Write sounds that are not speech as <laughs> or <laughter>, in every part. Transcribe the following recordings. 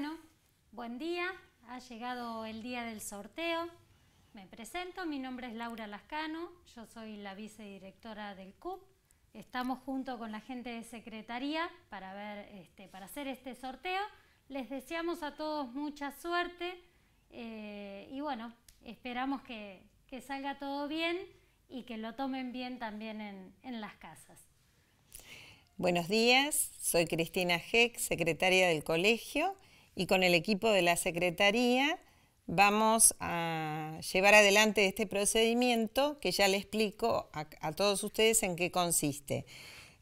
Bueno, buen día, ha llegado el día del sorteo. Me presento, mi nombre es Laura Lascano, yo soy la vicedirectora del CUP. Estamos junto con la gente de Secretaría para, ver, este, para hacer este sorteo. Les deseamos a todos mucha suerte eh, y bueno, esperamos que, salga todo bien y que lo tomen bien también en, en las casas. Buenos días, soy Cristina Heck, secretaria del colegio y con el equipo de la Secretaría vamos a llevar adelante este procedimiento que ya le explico a, todos ustedes en qué consiste.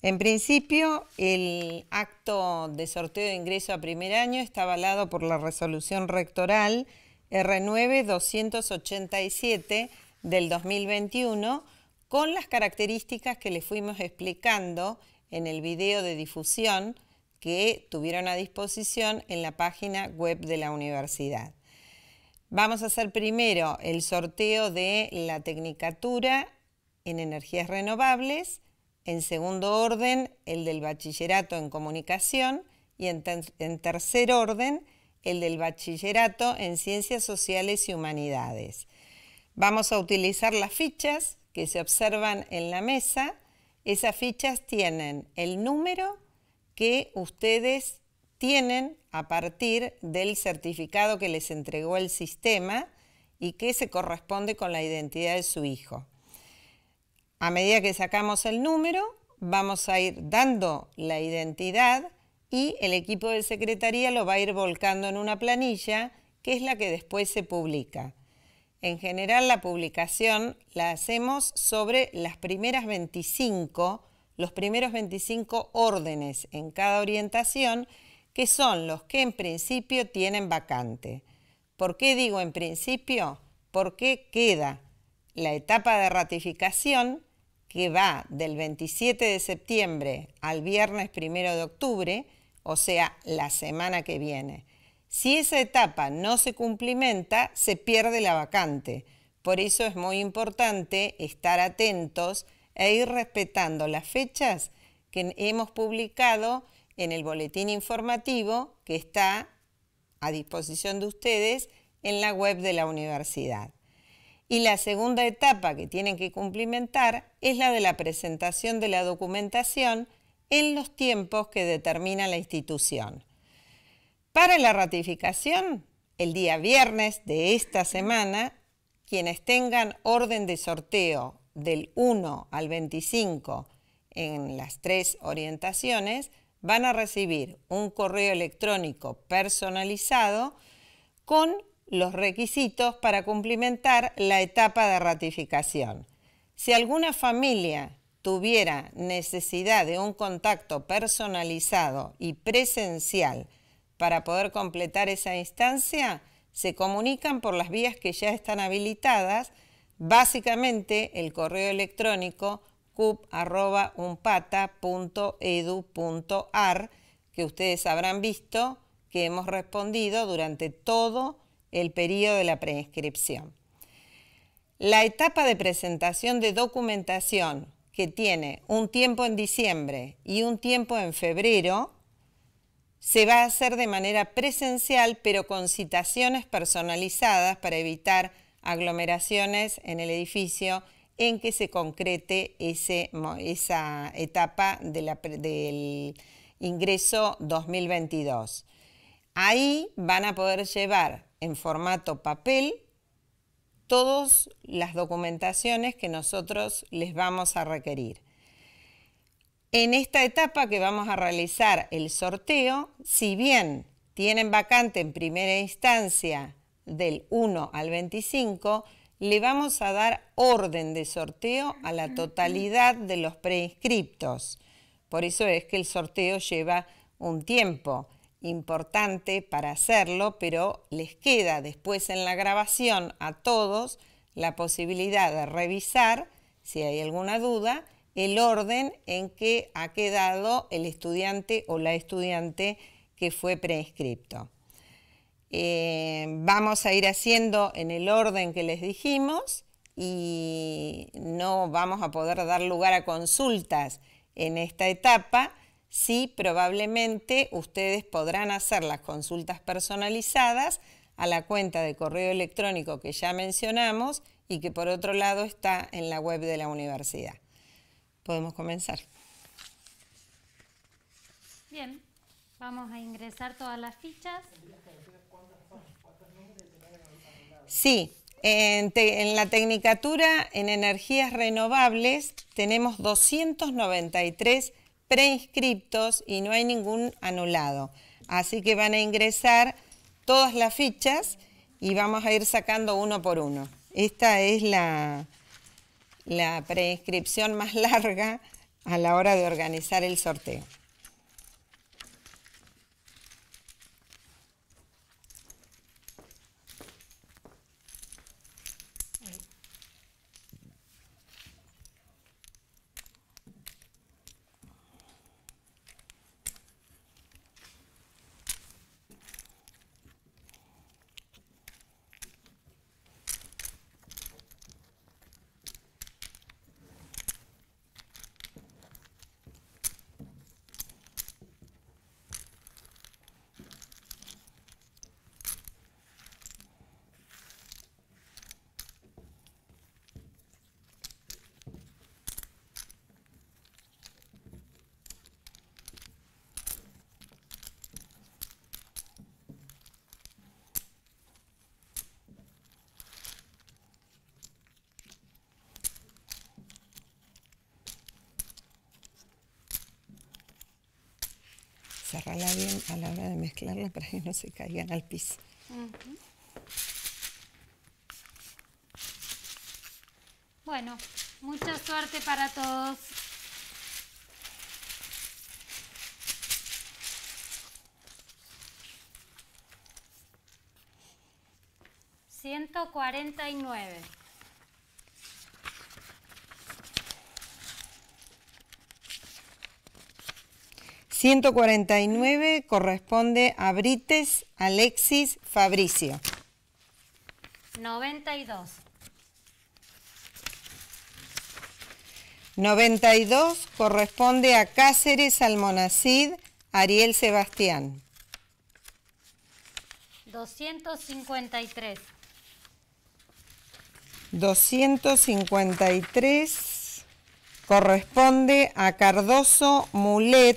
En principio, el acto de sorteo de ingreso a primer año está avalado por la resolución rectoral R9-287 del 2021 con las características que les fuimos explicando en el video de difusión que tuvieron a disposición en la página web de la universidad. Vamos a hacer primero el sorteo de la tecnicatura en energías renovables, en segundo orden el del bachillerato en comunicación y en, tercer orden el del bachillerato en ciencias sociales y humanidades. Vamos a utilizar las fichas que se observan en la mesa. Esas fichas tienen el número que ustedes tienen a partir del certificado que les entregó el sistema y que se corresponde con la identidad de su hijo. A medida que sacamos el número, vamos a ir dando la identidad y el equipo de secretaría lo va a ir volcando en una planilla que es la que después se publica. En general la publicación la hacemos sobre las primeras 25 los primeros 25 órdenes en cada orientación, que son los que en principio tienen vacante. ¿Por qué digo en principio? Porque queda la etapa de ratificación que va del 27 de septiembre al viernes 1 de octubre, o sea, la semana que viene. Si esa etapa no se cumplimenta, se pierde la vacante. Por eso es muy importante estar atentos e ir respetando las fechas que hemos publicado en el boletín informativo que está a disposición de ustedes en la web de la universidad. Y la segunda etapa que tienen que cumplimentar es la de la presentación de la documentación en los tiempos que determina la institución. Para la ratificación, el día viernes de esta semana, quienes tengan orden de sorteo del 1 al 25 en las tres orientaciones van a recibir un correo electrónico personalizado con los requisitos para cumplimentar la etapa de ratificación. Si alguna familia tuviera necesidad de un contacto personalizado y presencial para poder completar esa instancia, se comunican por las vías que ya están habilitadas Básicamente, el correo electrónico cup.unpata.edu.ar que ustedes habrán visto que hemos respondido durante todo el periodo de la preinscripción. La etapa de presentación de documentación que tiene un tiempo en diciembre y un tiempo en febrero se va a hacer de manera presencial pero con citaciones personalizadas para evitar aglomeraciones en el edificio en que se concrete esa etapa del ingreso 2022. Ahí van a poder llevar en formato papel todas las documentaciones que nosotros les vamos a requerir. En esta etapa que vamos a realizar el sorteo, si bien tienen vacante en primera instancia del 1 al 25, le vamos a dar orden de sorteo a la totalidad de los preinscriptos. Por eso es que el sorteo lleva un tiempo importante para hacerlo, pero les queda después en la grabación a todos la posibilidad de revisar, si hay alguna duda, el orden en que ha quedado el estudiante o la estudiante que fue preinscripto. Eh, vamos a ir haciendo en el orden que les dijimos y no vamos a poder dar lugar a consultas en esta etapa, sí probablemente ustedes podrán hacer las consultas personalizadas a la cuenta de correo electrónico que ya mencionamos y que por otro lado está en la web de la universidad. Podemos comenzar. Bien, vamos a ingresar todas las fichas. Sí, en, la Tecnicatura en Energías Renovables tenemos 293 preinscriptos y no hay ningún anulado. Así que van a ingresar todas las fichas y vamos a ir sacando uno por uno. Esta es la, la preinscripción más <laughs> larga a la hora de organizar el sorteo. para que no se caigan al piso. Bueno, mucha suerte para todos. Ciento cuarenta y nueve. 149 corresponde a Brites, Alexis, Fabricio. 92. 92 corresponde a Cáceres, Almonacid, Ariel Sebastián. 253. 253 corresponde a Cardoso Mulet,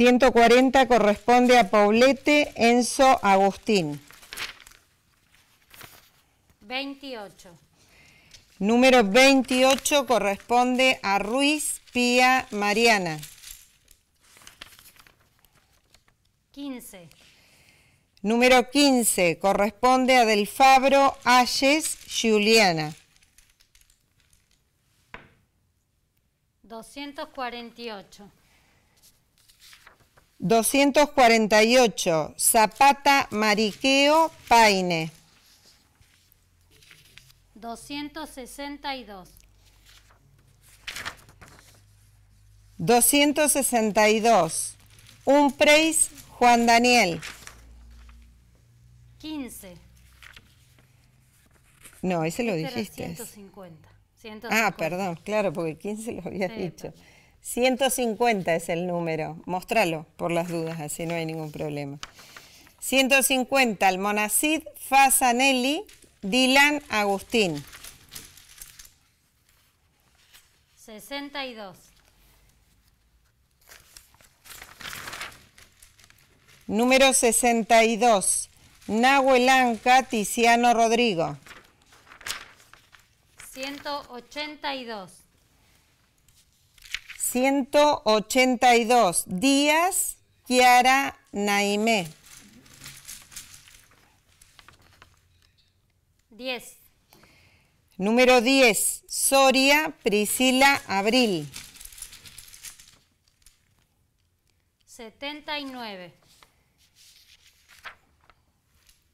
140 corresponde a Paulete Enzo Agustín. 28. Número 28 corresponde a Ruiz Pía Mariana. 15. Número 15 corresponde a Delfabro Ayes Juliana. 248. 248, Zapata, Mariqueo, Paine. 262. 262, Unpreis, Juan Daniel. 15. No, ese lo dijiste. 150. Ah, perdón, claro, porque 15 lo había dicho. 150 es el número. Mostralo por las dudas, así no hay ningún problema. 150, Almonacid, Fasanelli, Dilan, Agustín. 62. Número 62, Nahuelanca, Tiziano Rodrigo. 182. 182. Díaz Kiara Naimé. 10. Número 10. Soria Priscila Abril. 79.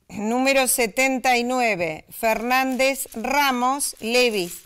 Número 79. Fernández Ramos Levis.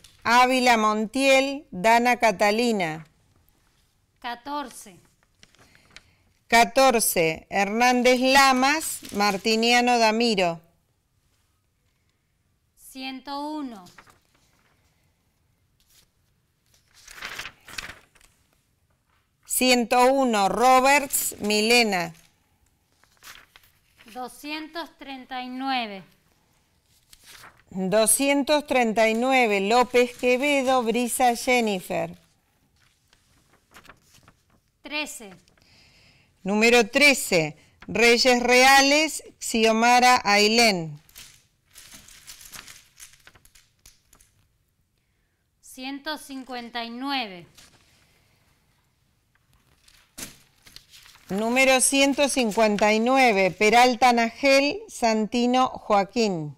Ávila Montiel, Dana Catalina. 14. 14. Hernández Lamas, Martiniano Damiro. 101. 101. Roberts, Milena. 239. 239, López Quevedo, Brisa Jennifer. 13. Número 13, Reyes Reales, Xiomara Ailén. 159. Número 159, Peralta Nagel, Santino Joaquín.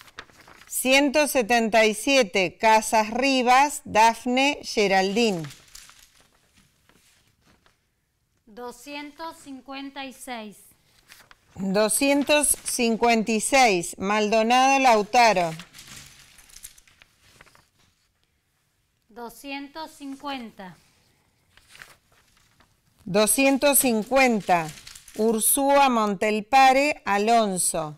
177 Casas Rivas, Dafne Geraldín. 256. 256 Maldonado Lautaro. 250. 250 Ursúa Montelpare Alonso.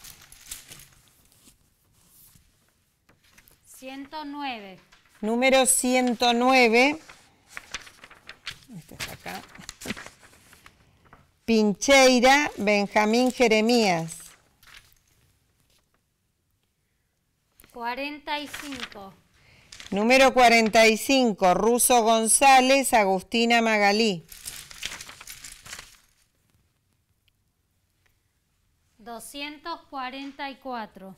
109. Número 109. Este está acá. Pincheira Benjamín Jeremías. 45. Número 45, Ruso González, Agustina Magalí. 244.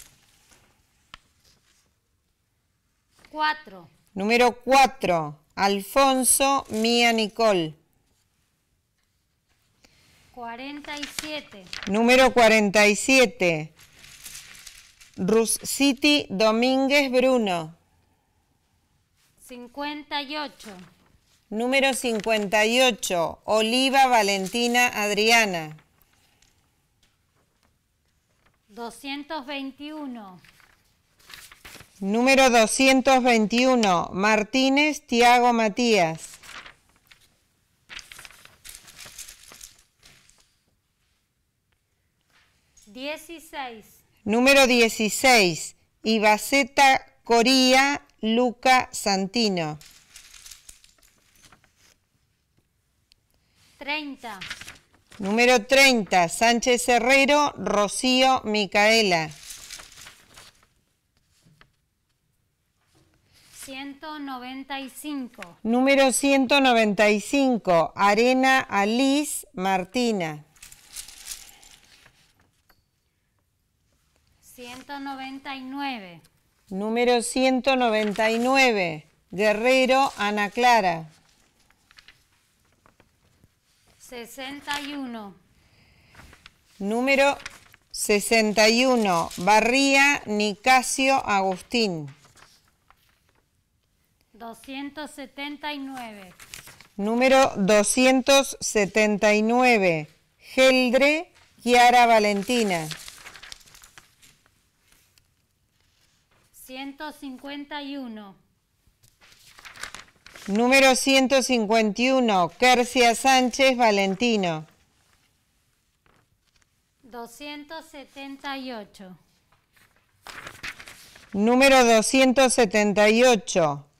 4. Número 4, Alfonso Mía Nicole. 47. Número 47. Rusciti Domínguez Bruno. 58. Número 58. Oliva Valentina Adriana. 221. Número 221, Martínez Tiago Matías. Dieciséis. Número 16, Ibaceta Coría Luca Santino. Treinta. Número 30, Sánchez Herrero Rocío Micaela. 195. Número 195, Arena Alice Martina. 199. Número 199, Guerrero Ana Clara. 61. Número 61, Barría Nicasio Agustín. 279. Número 279. Geldre Kiara Valentina. 151. Número 151. Kercia Sánchez Valentino. 278. Número 278.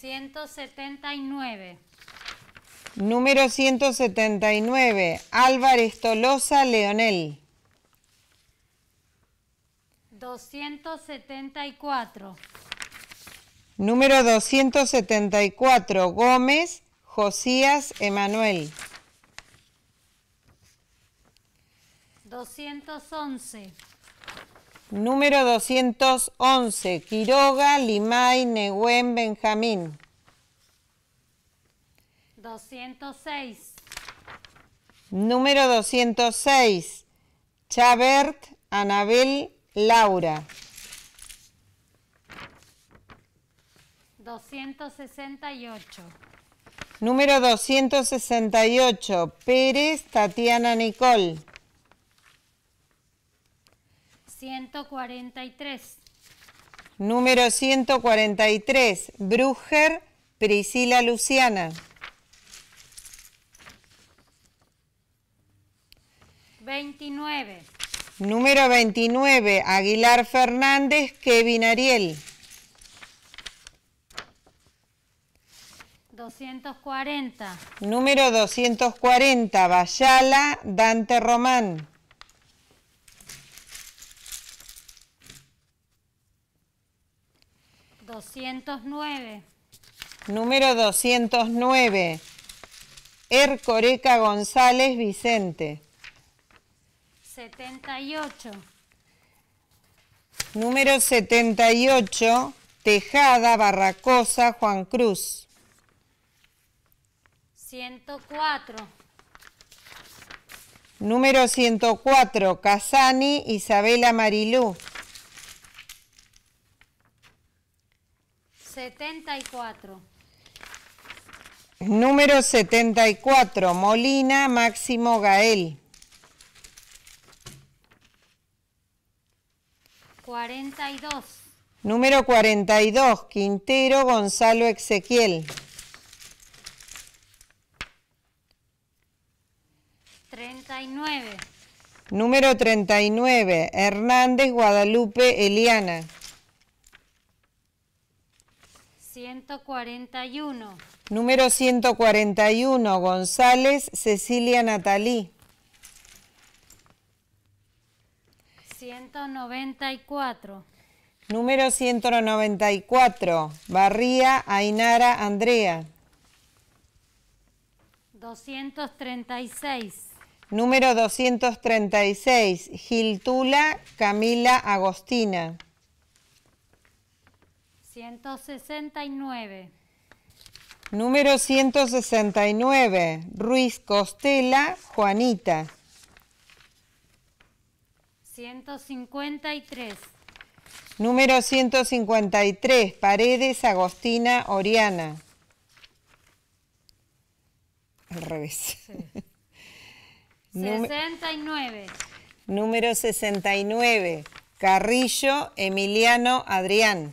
179. Número 179, Álvarez Tolosa Leonel. 274. Número 274, Gómez Josías Emanuel. 211. Número 211, Quiroga, Limay, Nehuen, Benjamín. 206. Número 206, Chabert, Anabel, Laura. 268. Número 268, Pérez, Tatiana, Nicole. 143. Número 143, Bruger, Priscila Luciana. 29. Número 29, Aguilar Fernández, Kevin Ariel. 240. Número 240, Bayala, Dante Román. 209. Número 209. Ercoreca González Vicente. 78. Número 78. Tejada Barracosa Juan Cruz. 104. Número 104. Casani Isabela Marilú. 74. Número 74, Molina Máximo Gael. 42. Número 42, Quintero Gonzalo Ezequiel. 39. Número 39, Hernández Guadalupe Eliana. 141. Número 141, González Cecilia Natalí. 194. Número 194, Barría Ainara Andrea. 236. Número 236, Giltula Camila Agostina. 169. Número 169, Ruiz Costela, Juanita. 153. Número 153, Paredes, Agostina, Oriana. Al revés. 69. <laughs> Número 69, Carrillo, Emiliano, Adrián.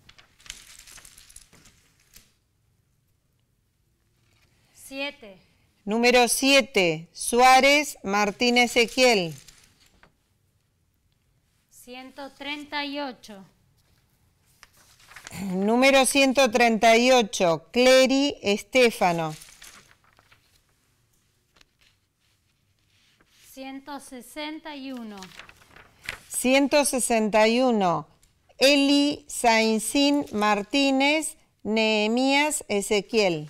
7. Número 7, Suárez Martínez Ezequiel. 138. <clears throat> Número 138, Clery Estefano. 161. 161, Eli Sainzín Martínez, Nehemías Ezequiel.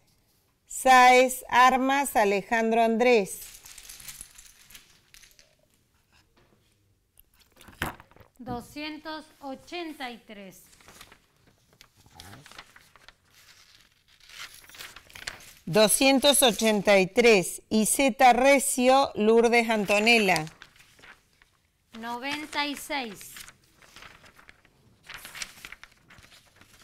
Saez Armas Alejandro Andrés. Doscientos ochenta y tres. Doscientos ochenta y tres. Iseta Recio Lourdes Antonella. Noventa y seis.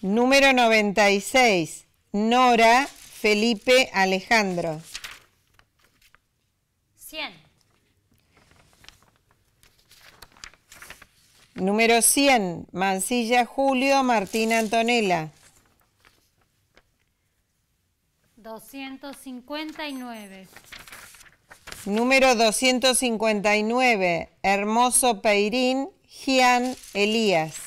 Número noventa y seis. Nora Felipe Alejandro. 100. Número 100, Mancilla Julio Martín Antonella. 259. Número 259, Hermoso Peirín, Gian Elías.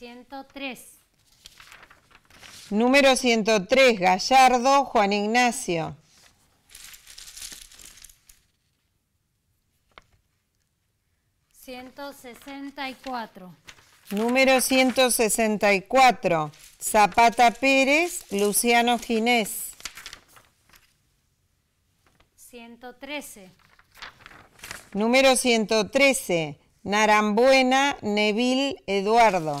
103. Número 103, Gallardo Juan Ignacio. 164, Número 164, Zapata Pérez, Luciano Ginés. 113. Número 113, Narambuena, Neville Eduardo.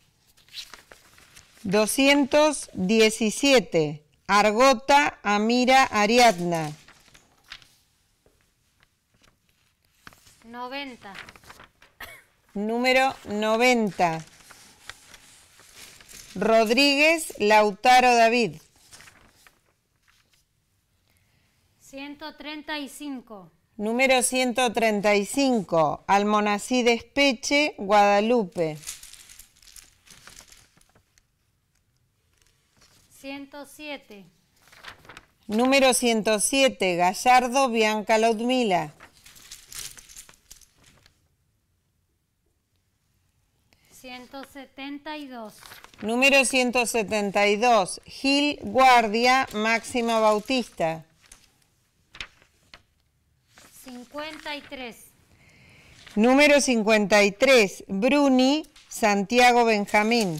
217. Argota, Amira, Ariadna. 90. Número 90. Rodríguez, Lautaro, David. 135. Número 135. Almonací Despeche, Guadalupe. 107. Número 107, Gallardo Bianca Ludmila. 172. Número 172, Gil Guardia Máxima Bautista. 53. Número 53, Bruni Santiago Benjamín.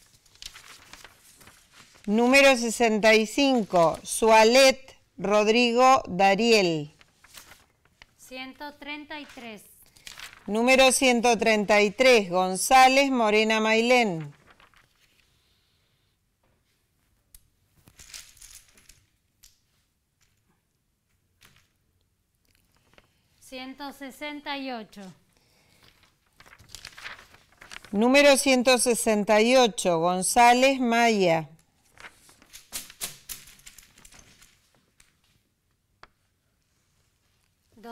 Número 65, Sualet Rodrigo Dariel. 133. Número 133, González Morena Mailén. 168. sesenta Número 168, González Maya.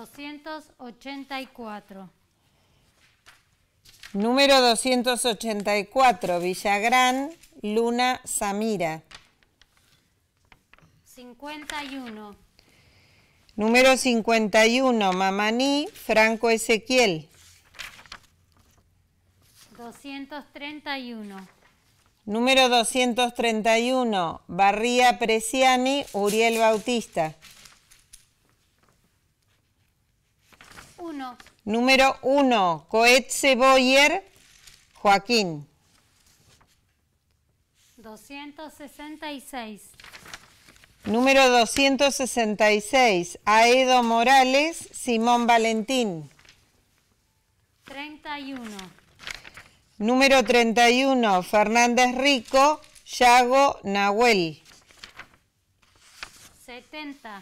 284. Número 284, Villagrán, Luna Samira. 51. Número 51, Mamaní, Franco Ezequiel. 231. Número 231, Barría Preciani, Uriel Bautista. Número 1, Coetze Boyer, Joaquín. 266. Número 266, Aedo Morales, Simón Valentín. 31. Número 31, Fernández Rico, Yago Nahuel. 70.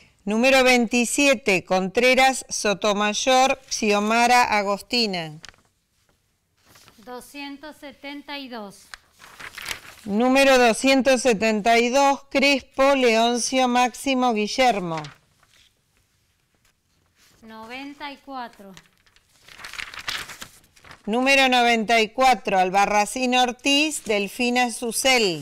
Número 27, Contreras Sotomayor, Xiomara Agostina. 272. Número 272, Crespo Leoncio Máximo Guillermo. 94. Número 94, Albarracín Ortiz, Delfina Susel.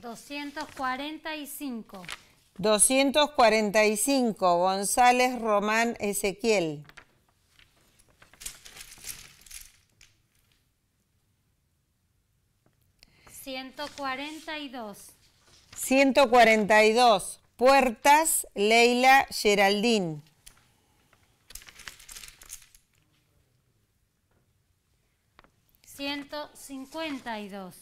245. 245, González Román Ezequiel. Ciento cuarenta y dos. Ciento cuarenta y dos. Puertas, Leila Geraldín. Ciento cincuenta y dos.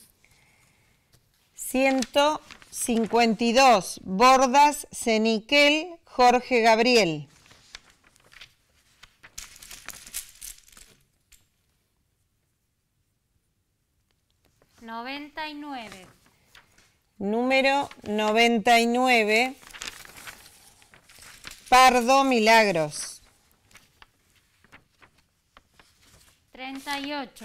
152. Bordas, Ceniquel, Jorge Gabriel. Noventa y nueve. Número 99, Pardo Milagros. Treinta y ocho.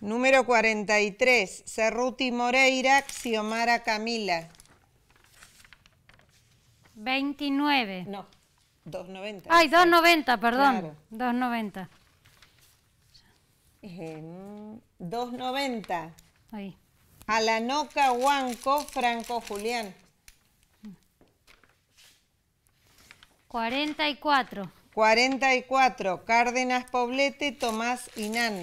Número 43, Cerruti Moreira, Xiomara Camila. 29. No, 290. Ay, 290, perdón. 290. Eh, 290. Mm, Ahí. Alanoca Huanco, Franco Julián. 44. 44. Cárdenas Poblete, Tomás Inán.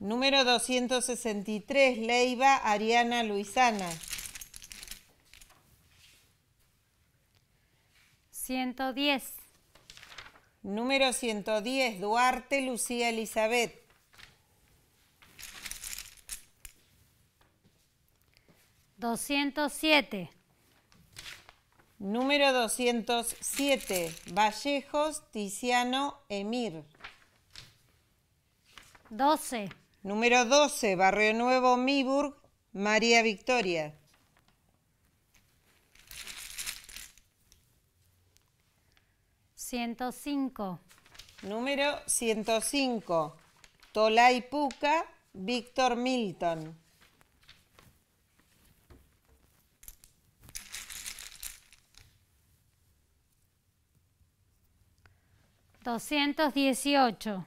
Número 263, Leiva Ariana Luisana. 110. Número 110, Duarte Lucía Elizabeth. 207. Número 207, Vallejos Tiziano Emir. 12. Número 12, Barrio Nuevo, Miburg, María Victoria. Ciento cinco. Número 105. Tolay Puca, Víctor Milton. Doscientos dieciocho.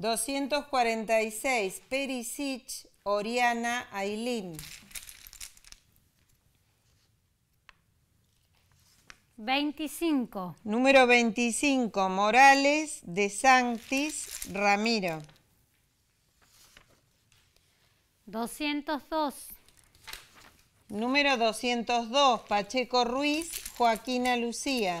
246, Perisic, Oriana, Ailín. 25. Número 25, Morales, De Sanctis, Ramiro. 202. Número 202, Pacheco Ruiz, Joaquina Lucía.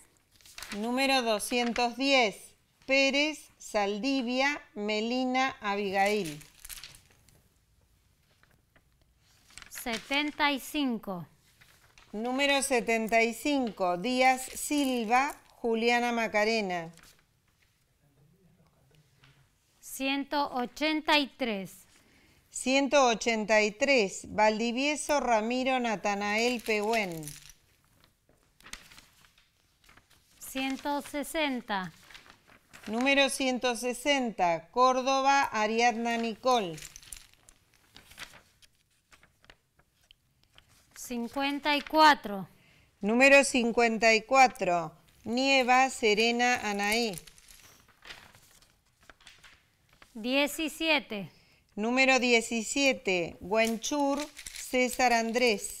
Número 210. Pérez, Saldivia, Melina, Abigail. 75. Número 75. Díaz Silva, Juliana Macarena. 183. 183. Valdivieso Ramiro Natanael Pehuen. 160. Número 160, Córdoba, Ariadna Nicole. 54. Número 54, Nieva, Serena, Anaí. 17. Número 17, Guanchur, César Andrés.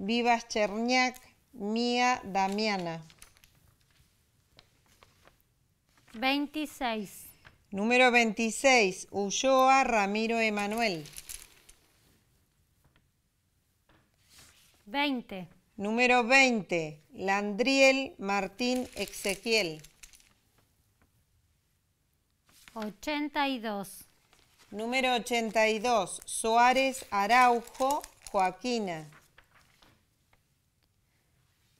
Vivas Cherniak, Mía Damiana. 26. Número 26, Ulloa Ramiro Emanuel. 20. Número 20, Landriel Martín Ezequiel 82. Número 82, Suárez Araujo Joaquina.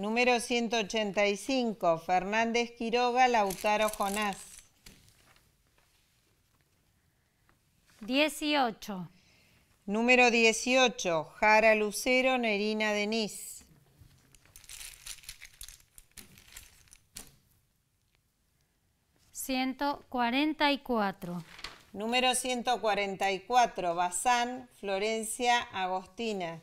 Número 185, Fernández Quiroga, Lautaro Jonás. 18. Número 18, Jara Lucero, Nerina Denis. 144. Número 144, Bazán, Florencia Agostina.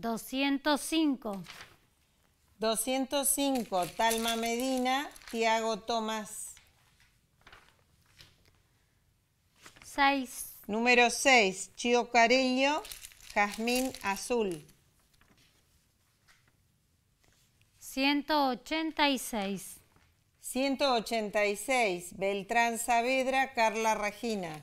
205. 205, Talma Medina, Tiago Tomás. 6. Número 6, Chio Carillo, Jazmín Azul. 186. 186, Beltrán Saavedra, Carla Regina.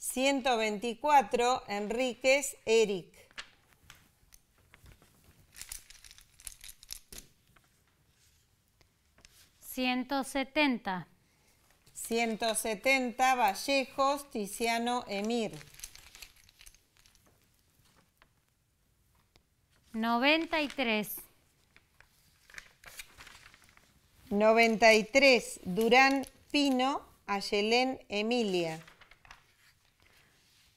124, Enríquez, Eric. Ciento setenta. 170 Vallejos, Tiziano Emir. 93. 93 Durán Pino, Ayelén Emilia.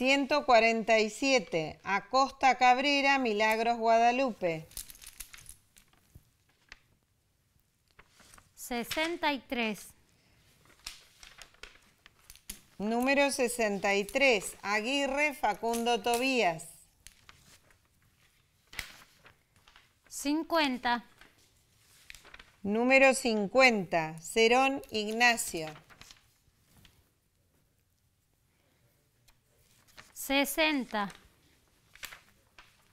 147, Acosta Cabrera, Milagros Guadalupe. 63. Número 63, Aguirre Facundo Tobías. 50. Número 50, Cerón Ignacio. 60.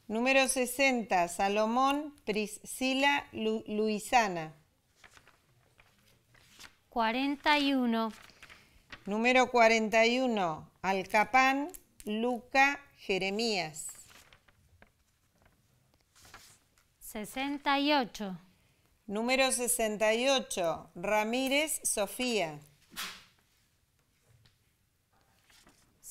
Número 60, Salomón Priscila Luisana. 41. Número 41, Alcapán Luca Jeremías. 68. Número 68, Ramírez Sofía.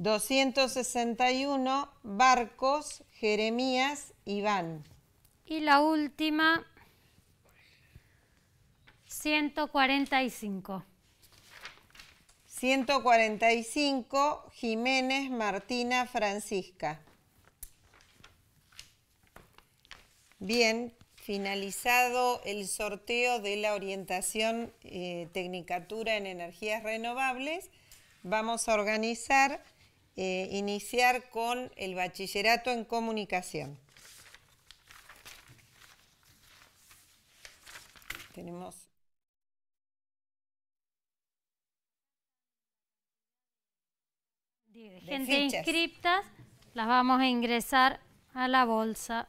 261, Barcos, Jeremías, Iván. Y la última, 145. 145, Jiménez, Martina, Francisca. Bien, finalizado el sorteo de la orientación eh, Tecnicatura en Energías Renovables, vamos a organizar eh, iniciar con el bachillerato en comunicación. Tenemos gente inscriptas, las vamos a ingresar a la bolsa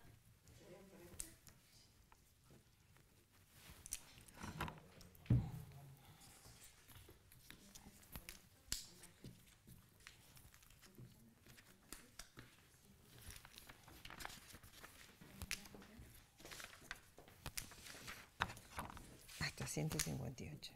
358.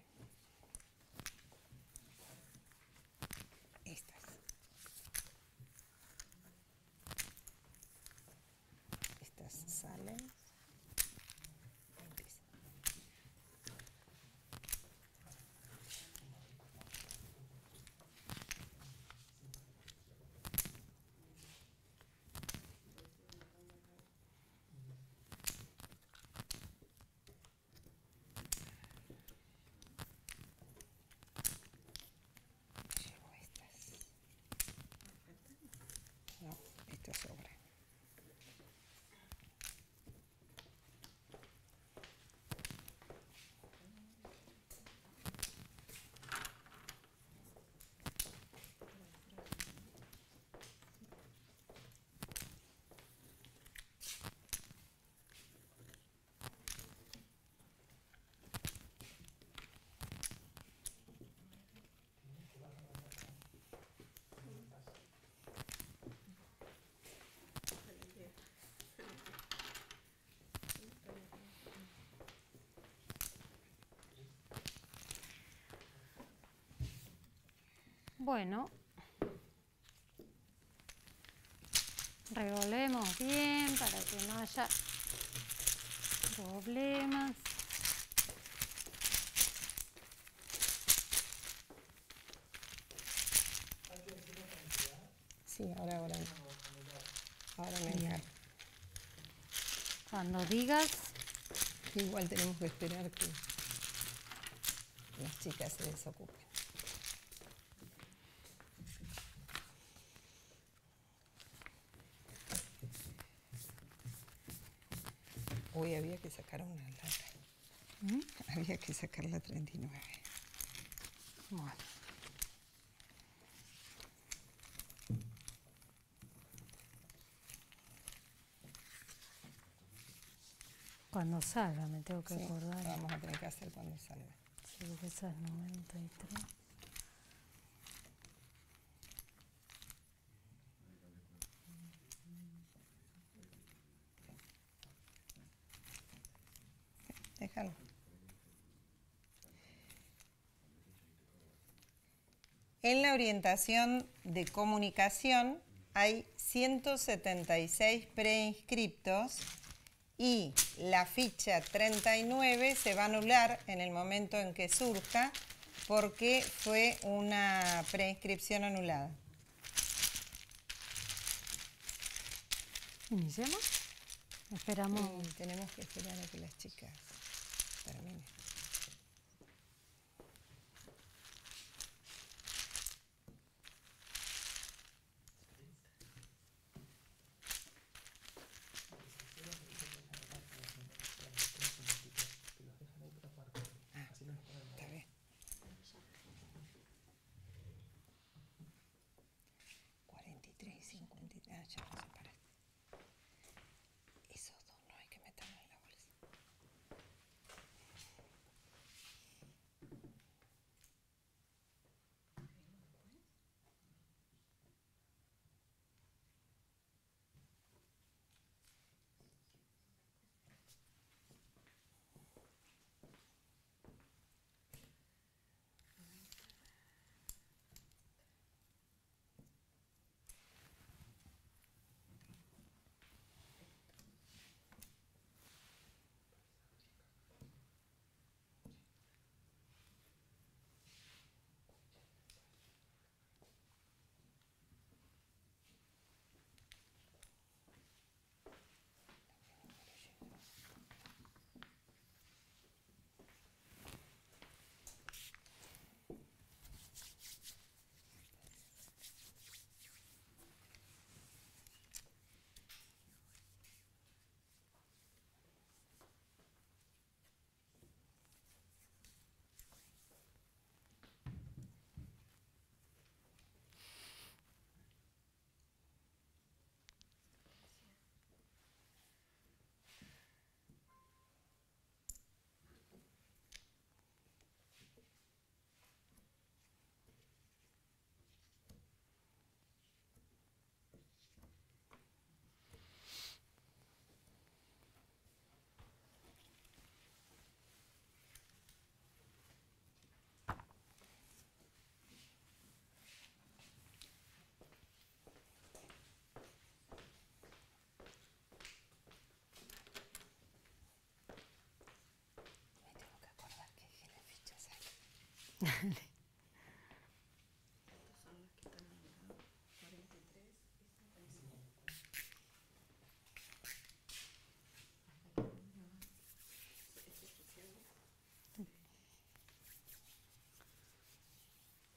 Bueno, revolvemos bien para que no haya problemas. Sí, ahora, ahora. Ahora me Cuando digas. Igual tenemos que esperar que las chicas se desocupen. que sacar la 39. Bueno. Cuando salga, me tengo que sí, acordar. Vamos a tener que hacer cuando salga. Sí, noventa y 93. En la orientación de comunicación hay 176 preinscriptos y la ficha 39 se va a anular en el momento en que surja porque fue una preinscripción anulada. ¿Iniciamos? Esperamos. tenemos que esperar a que las chicas.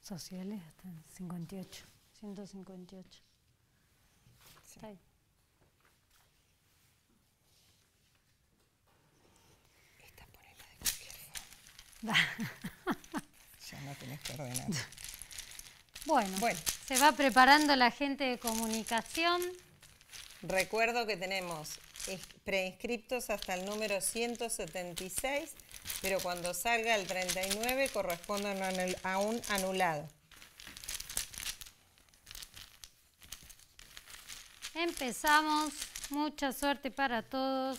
sociales hasta 58, 158. Sí. Está ahí. Esta ponela de cualquier forma. <laughs> no que <laughs> Bueno, bueno, se va preparando la gente de comunicación. Recuerdo que tenemos preinscriptos hasta el número 176, pero cuando salga el 39 corresponde a un anulado. Empezamos. Mucha suerte para todos.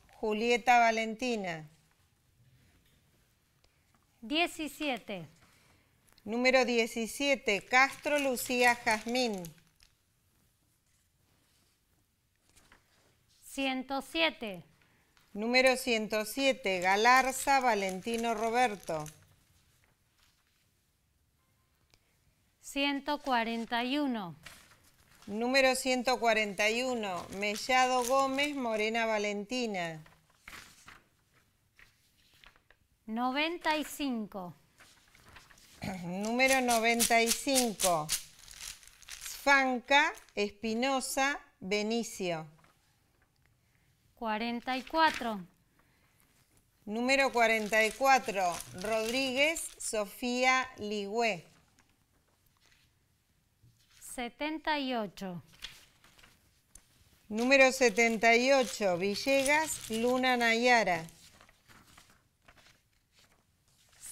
Julieta Valentina. 17. Número 17, Castro Lucía Jazmín. 107. Número 107, Galarza Valentino Roberto. 141. Número 141, Mellado Gómez Morena Valentina. 95. <clears throat> Número 95. Sfanca, Espinosa, Benicio. 44. Número 44. Rodríguez, Sofía, Ligüé. 78. Número 78. Villegas, Luna Nayara.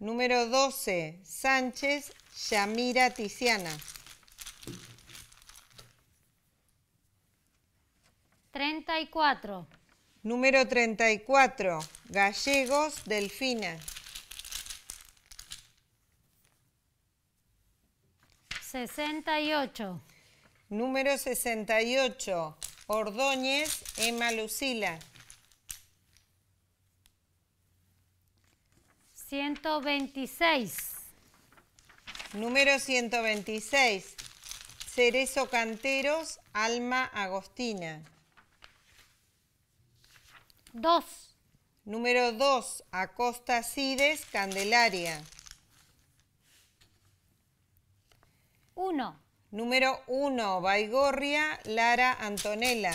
Número 12, Sánchez Yamira Tiziana. 34. Número 34, Gallegos Delfina. 68. Número 68, Ordóñez Emma Lucila. 126. Número 126. Cerezo Canteros, Alma Agostina. 2. Número 2. Acosta Cides, Candelaria. 1. Número 1. Baigorria, Lara Antonella.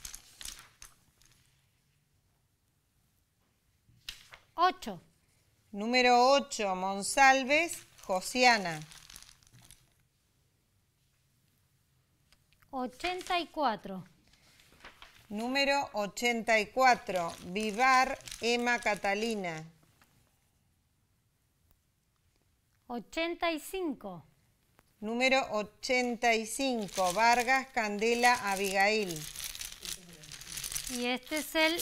8. Número 8, Monsalves, Josiana. 84. Número 84, Vivar, Emma Catalina. 85. Número 85, Vargas, Candela, Abigail. Y este es el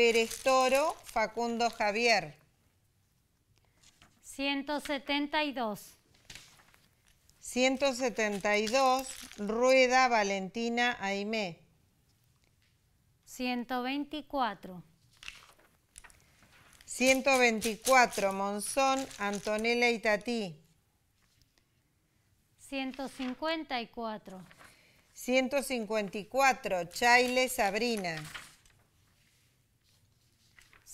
Pérez Toro, Facundo Javier. 172. 172, Rueda Valentina Aimé. 124. 124, Monzón Antonella Itatí. 154. 154, Chaile Sabrina.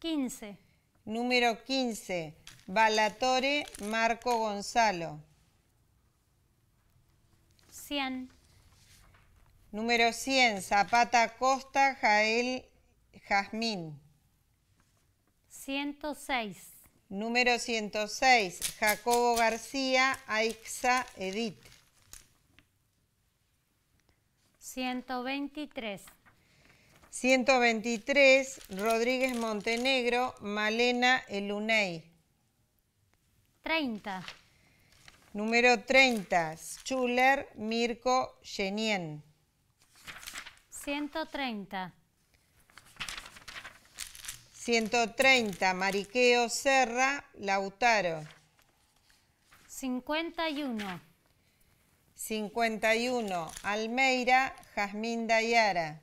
15. Número 15. Balatore Marco Gonzalo. 100. Número 100. Zapata Costa Jael Jazmín. 106. Número 106. Jacobo García Aixa Edith. 123. 123, Rodríguez Montenegro, Malena Eluney. 30. Número 30, Schuller, Mirko Yenien. 130. 130, Mariqueo Serra, Lautaro. 51. 51, Almeira, Jazmín Dayara.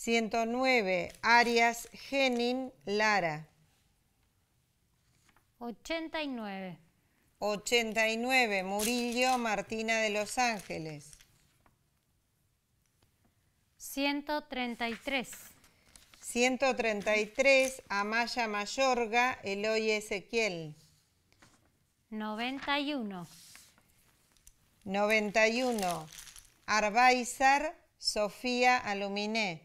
109, Arias Genin Lara. 89. 89, Murillo Martina de Los Ángeles. 133. 133, Amaya Mayorga, Eloy Ezequiel. 91. 91, Arbaizar, Sofía Aluminé.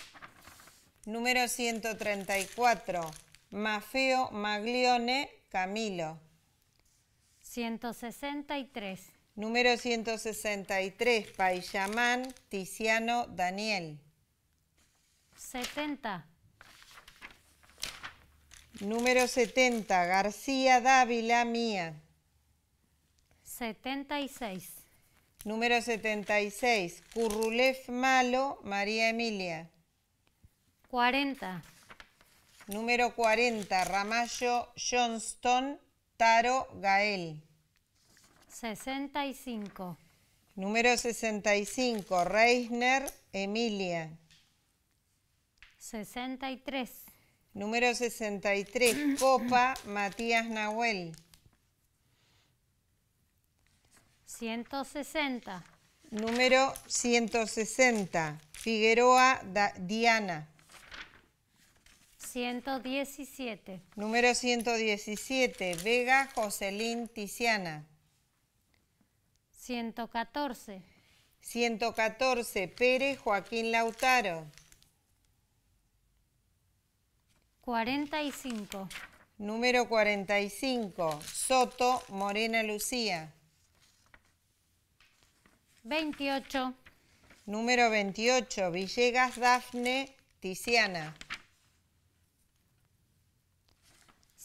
Número 134, Mafeo Maglione Camilo. 163. Número 163, Payamán Tiziano Daniel. 70. Número 70, García Dávila Mía. 76. Número 76, Currulef Malo María Emilia. 40. Número 40, Ramallo Johnston Taro Gael. 65. Número 65, Reisner Emilia. 63. Número 63, Copa <clears throat> Matías Nahuel. 160. Número 160, Figueroa Diana. 117. Número 117, Vega Joselín Tiziana. 114. 114, Pérez Joaquín Lautaro. 45. Número 45, Soto Morena Lucía. 28. Número 28, Villegas Dafne Tiziana.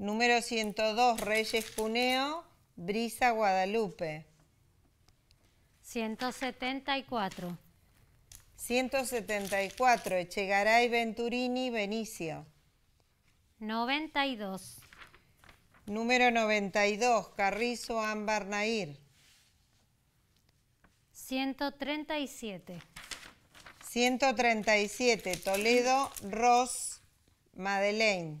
Número 102, Reyes Cuneo, Brisa Guadalupe. 174. 174, Echegaray Venturini Benicio. 92. Número 92, Carrizo Ambarnair, 137. 137, Toledo Ross Madeleine.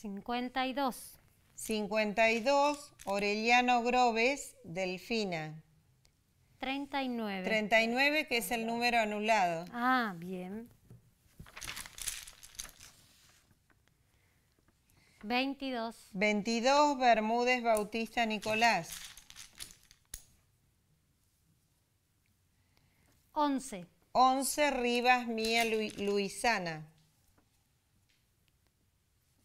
52. 52, Orellano Groves, Delfina. 39. 39, que es el número anulado. Ah, bien. 22. 22, Bermúdez Bautista Nicolás. 11. 11, Rivas Mía Luisana.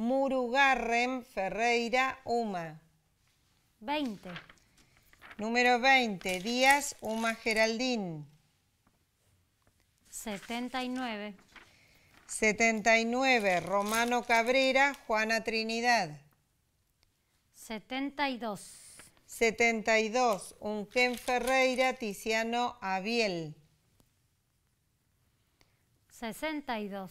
Murugarren Ferreira Uma. 20. Número 20. Díaz Uma Geraldín. 79. 79. Romano Cabrera Juana Trinidad. 72. 72. Unquén Ferreira Tiziano Abiel. 62.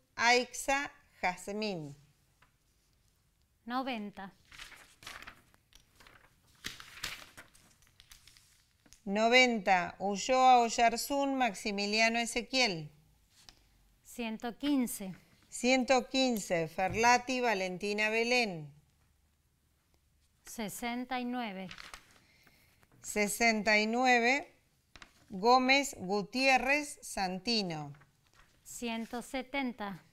Aixa Jazmín. 90. 90. Ulloa Oyarzún, Maximiliano Ezequiel. 115. 115. Ferlati Valentina Belén. 69. 69. Gómez Gutiérrez Santino. 170.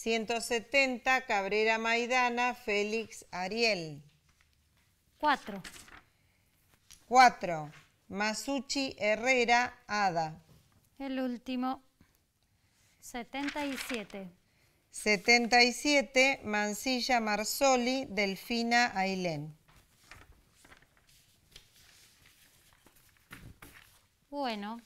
170, Cabrera Maidana, Félix Ariel. 4. 4. Masuchi Herrera, Ada. El último, 77. 77, Mancilla Marsoli, Delfina Ailén. Bueno,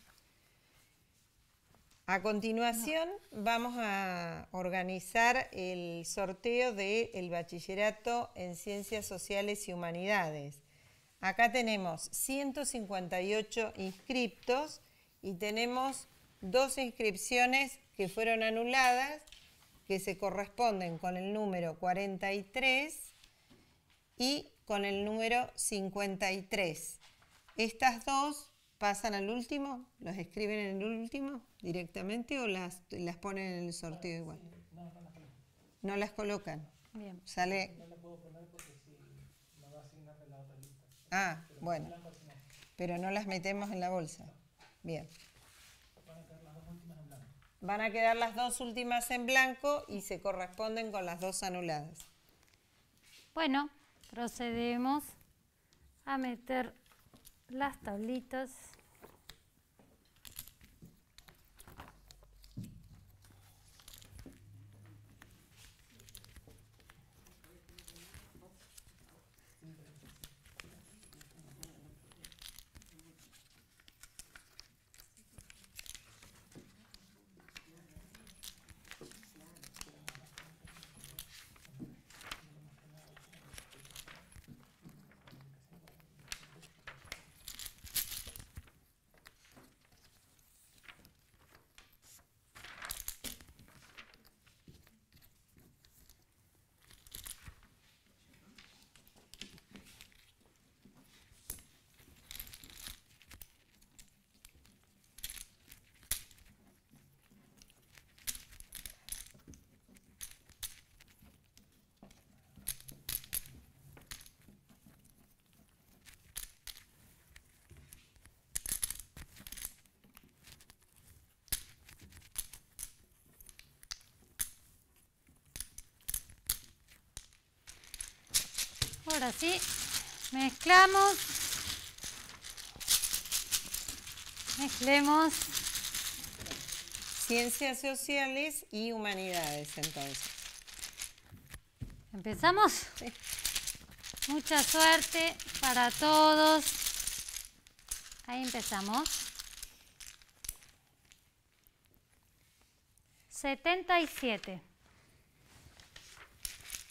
a continuación vamos a organizar el sorteo del el bachillerato en Ciencias Sociales y Humanidades. Acá tenemos 158 inscriptos y tenemos dos inscripciones que fueron anuladas, que se corresponden con el número 43 y con el número 53. Estas dos pasan al último, los escriben en el último directamente o las, las ponen en el sorteo igual. No, las colocan. No las colocan. Bien. Sale. No las puedo poner porque va a asignar en la otra lista. Ah, bueno. pero no las metemos en la bolsa. Bien. Van a quedar las dos últimas en blanco. Van a quedar las dos últimas en blanco y se corresponden con las dos anuladas. Bueno, procedemos a meter las tablitas. Ahora sí, mezclamos. Mezclemos. Ciencias sociales y humanidades, entonces. ¿Empezamos? Mucha suerte para todos. Ahí empezamos. 77.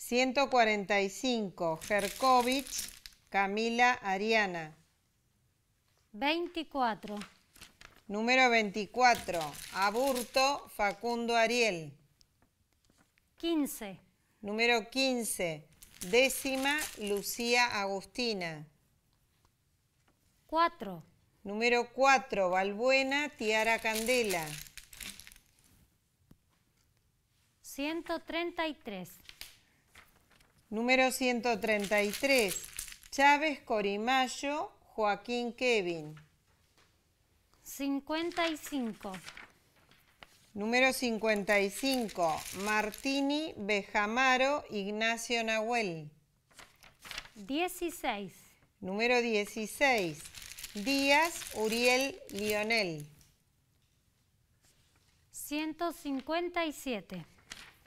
145, Jerkovich, Camila Ariana. 24. Número 24, Aburto, Facundo Ariel. 15. Número 15, décima, Lucía Agustina. 4. Número 4, Balbuena, Tiara Candela. 133. Número 133. Chávez Corimayo, Joaquín Kevin. 55. Número 55. Martini Bejamaro, Ignacio Nahuel. 16. Número 16. Díaz Uriel Lionel. 157.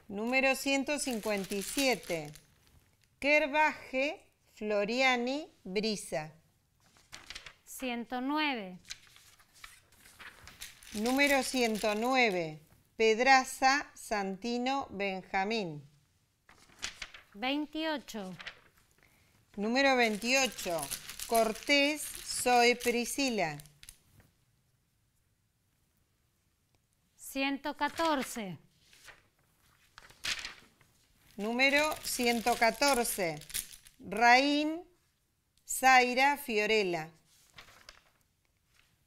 Número 157. Kerbaje, Floriani, Brisa. 109. Número 109. Pedraza, Santino, Benjamín. 28. Número 28. Cortés, Zoe, Priscila. 114. Número 114. Raín Zaira Fiorella.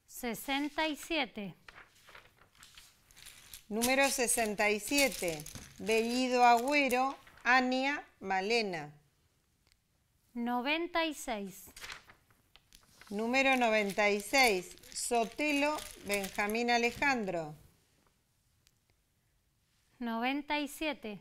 67. Número 67. Bellido Agüero Ania Malena. 96. Número 96. Sotelo Benjamín Alejandro. 97.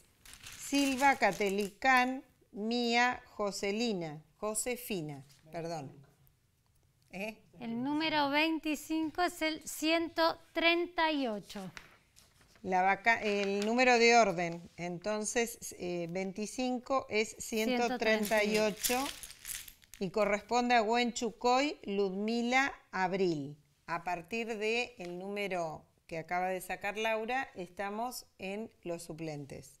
Silva Catelicán Mía Joselina, Josefina, perdón. ¿Eh? El número 25 es el 138. La vaca, el número de orden, entonces 25 eh, es 138 y corresponde a Chucoy Ludmila Abril. A partir del el número que acaba de sacar Laura, estamos en los suplentes.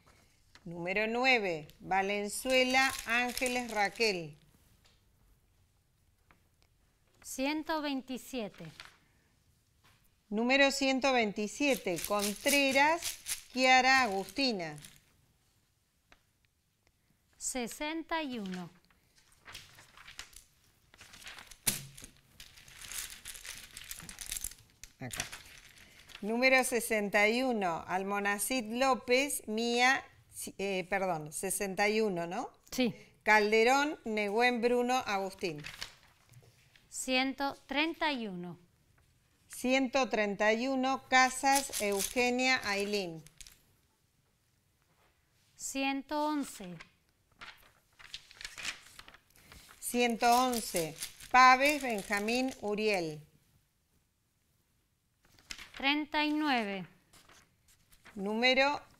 Número 9, Valenzuela Ángeles Raquel. 127. Número 127, Contreras Kiara Agustina. 61. Acá. Número 61, Almonacid López, Mía eh, perdón, 61, ¿no? Sí. Calderón, Nehuen, Bruno, Agustín. 131. 131, Casas, Eugenia, Ailín. 111. 111, Paves, Benjamín, Uriel. 39. Número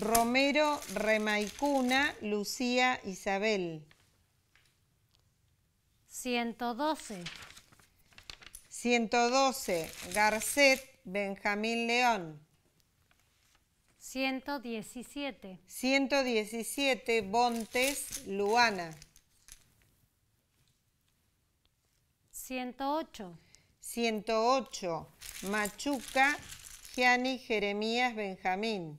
Romero Remaicuna, Lucía Isabel. 112. 112. Garcet Benjamín León. 117. 117. Bontes Luana. 108. 108. Machuca Gianni Jeremías Benjamín.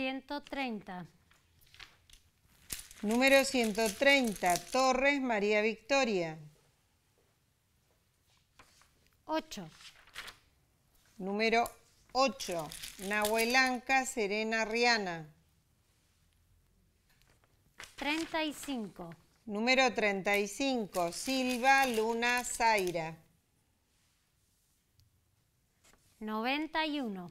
130. Número 130, Torres María Victoria. 8. Número 8, Nahuelanca Serena Riana. 35. Número 35, Silva Luna Zaira. 91.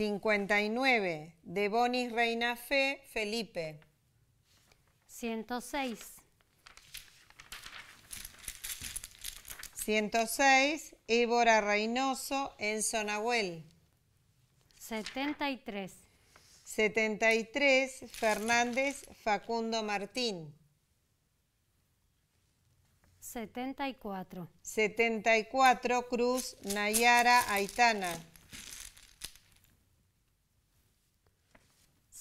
59 de Bonis Reina Fe, Felipe. 106. 106, Évora Reynoso, Enzo Nahuel. 73. 73, Fernández Facundo Martín. 74. 74, Cruz Nayara Aitana.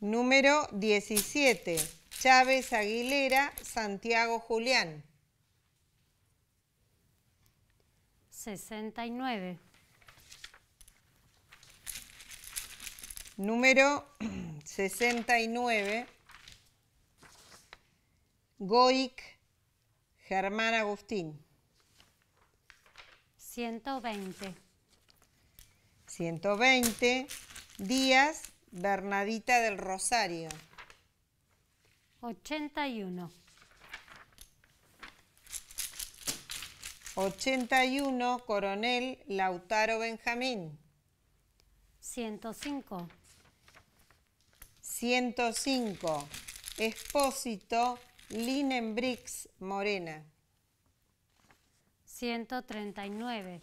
Número 17, Chávez Aguilera, Santiago Julián. 69. Número 69, <clears throat> Goic, Germán Agustín. 120. 120, Díaz, Bernadita del Rosario. 81. 81, coronel Lautaro Benjamín. 105. 105, Espósito Linenbrix Morena. 139.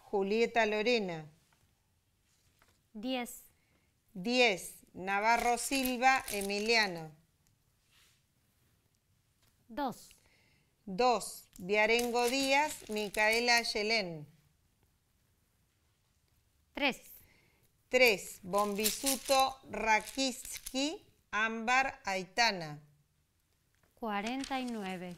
Julieta Lorena. 10. 10. Navarro Silva Emiliano. 2. 2. Viarengo Díaz Micaela Yelén. 3. 3. Bombisuto Rakiski Ámbar Aitana. 49.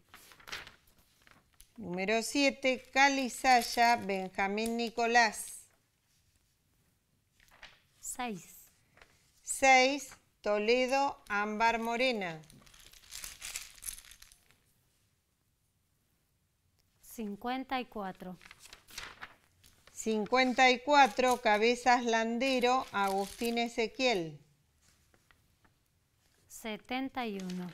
Número 7, Calizaya Benjamín Nicolás. 6. 6, Toledo Ámbar Morena. 54. 54, Cabezas Landero, Agustín Ezequiel. 71.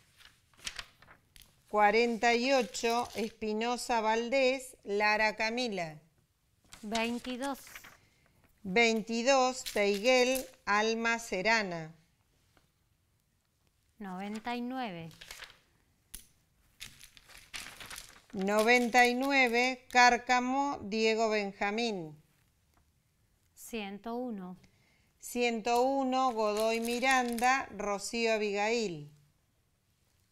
48, Espinosa Valdés, Lara Camila. 22. 22, Teiguel, Alma Serana. 99. 99, Cárcamo, Diego Benjamín. 101. 101, Godoy Miranda, Rocío Abigail.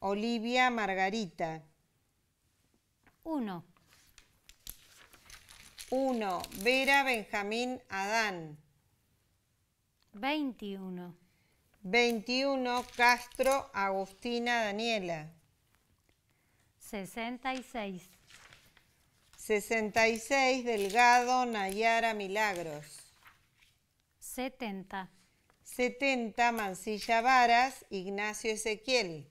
Olivia Margarita. 1. 1. Vera Benjamín Adán. 21. 21. Castro Agustina Daniela. 66. 66. Delgado Nayara Milagros. 70. 70. Mancilla Varas Ignacio Ezequiel.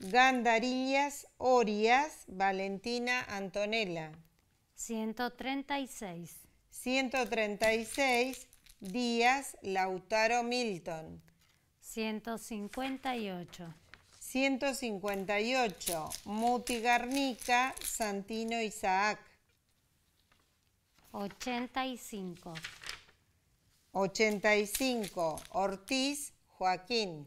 Gandarillas Orias, Valentina Antonella. 136. 136, Díaz Lautaro Milton. 158. 158, Muti Garnica, Santino Isaac. 85. 85, Ortiz Joaquín.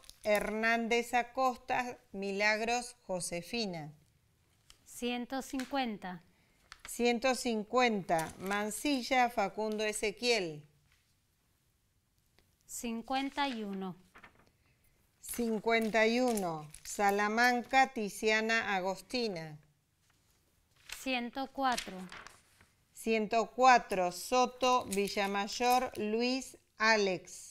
Hernández Acosta, Milagros Josefina. 150. 150. Mancilla Facundo Ezequiel. 51. 51. Salamanca Tiziana Agostina. 104. 104. Soto Villamayor Luis Alex.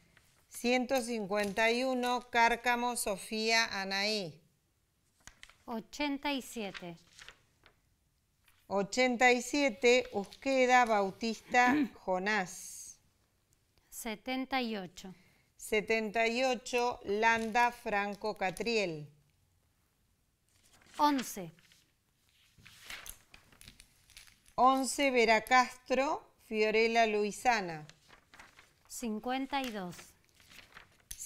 151, Cárcamo, Sofía, Anaí. 87. 87, Usqueda, Bautista, <clears throat> Jonás. 78. 78, Landa, Franco, Catriel. 11. 11, Castro, Fiorella, Luisana. 52.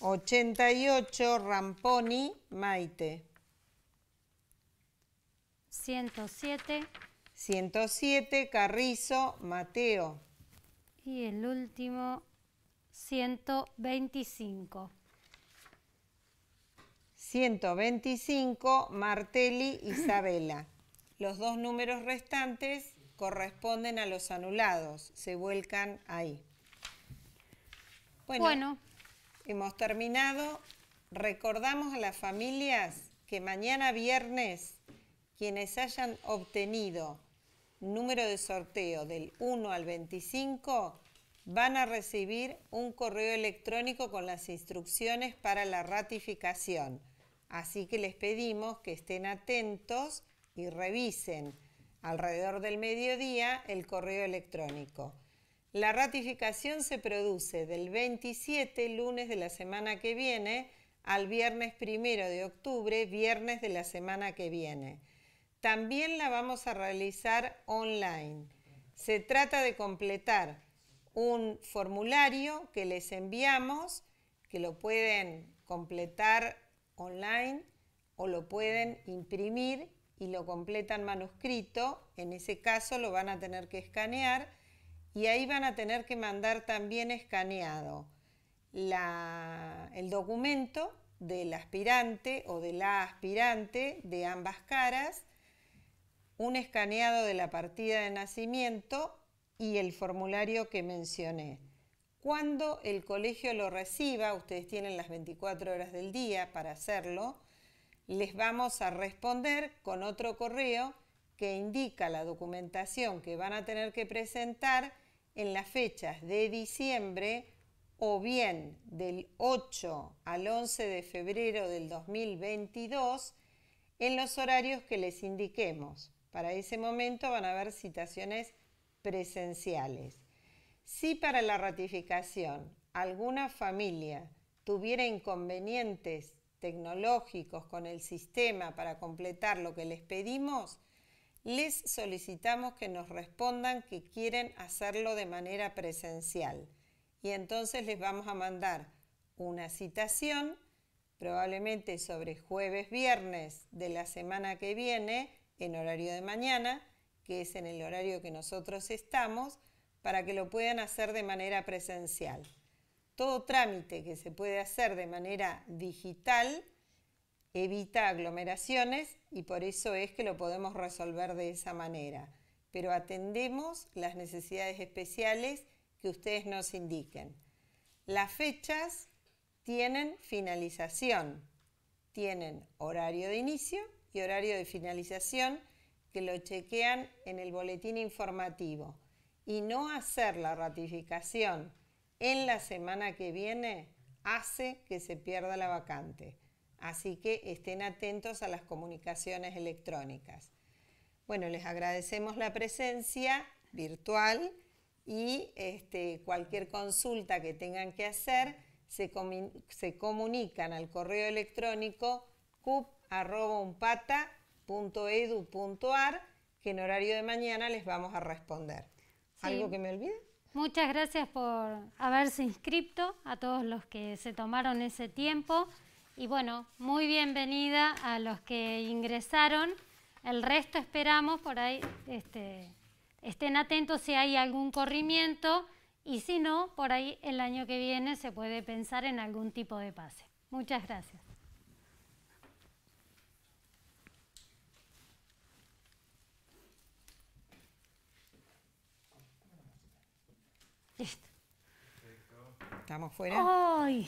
88, Ramponi, Maite. 107. 107, Carrizo, Mateo. Y el último, 125. 125, Martelli, Isabela. <clears throat> Los dos números restantes corresponden a los anulados, se vuelcan ahí. bueno, bueno. Hemos terminado. Recordamos a las familias que mañana viernes quienes hayan obtenido número de sorteo del 1 al 25 van a recibir un correo electrónico con las instrucciones para la ratificación. Así que les pedimos que estén atentos y revisen alrededor del mediodía el correo electrónico. La ratificación se produce del 27, lunes de la semana que viene, al viernes primero de octubre, viernes de la semana que viene. También la vamos a realizar online. Se trata de completar un formulario que les enviamos, que lo pueden completar online o lo pueden imprimir y lo completan manuscrito. En ese caso lo van a tener que escanear y ahí van a tener que mandar también escaneado el documento del aspirante o de la aspirante de ambas caras, un escaneado de la partida de nacimiento y el formulario que mencioné. Cuando el colegio lo reciba, ustedes tienen las 24 horas del día para hacerlo, les vamos a responder con otro correo que indica la documentación que van a tener que presentar en las fechas de diciembre o bien del 8 al 11 de febrero del 2022 en los horarios que les indiquemos. Para ese momento van a haber citaciones presenciales. Si para la ratificación alguna familia tuviera inconvenientes tecnológicos con el sistema para completar lo que les pedimos, les solicitamos que nos respondan que quieren hacerlo de manera presencial. Y entonces les vamos a mandar una citación, probablemente sobre jueves, viernes de la semana que viene, en horario de mañana, que es en el horario que nosotros estamos, para que lo puedan hacer de manera presencial. Todo trámite que se puede hacer de manera digital, evita aglomeraciones y por eso es que lo podemos resolver de esa manera. Pero atendemos las necesidades especiales que ustedes nos indiquen. Las fechas tienen finalización, tienen horario de inicio y horario de finalización que lo chequean en el boletín informativo. Y no hacer la ratificación en la semana que viene hace que se pierda la vacante. Así que estén atentos a las comunicaciones electrónicas. Bueno, les agradecemos la presencia virtual y este, cualquier consulta que tengan que hacer se, comunican al correo electrónico cup.unpata.edu.ar que en horario de mañana les vamos a responder. ¿Algo que me olvide? Muchas gracias por haberse inscrito a todos los que se tomaron ese tiempo. Y bueno, muy bienvenida a los que ingresaron. El resto esperamos por ahí, este, estén atentos si hay algún corrimiento y si no, por ahí el año que viene se puede pensar en algún tipo de pase. Muchas gracias. Listo. ¿Estamos fuera? ¡Ay!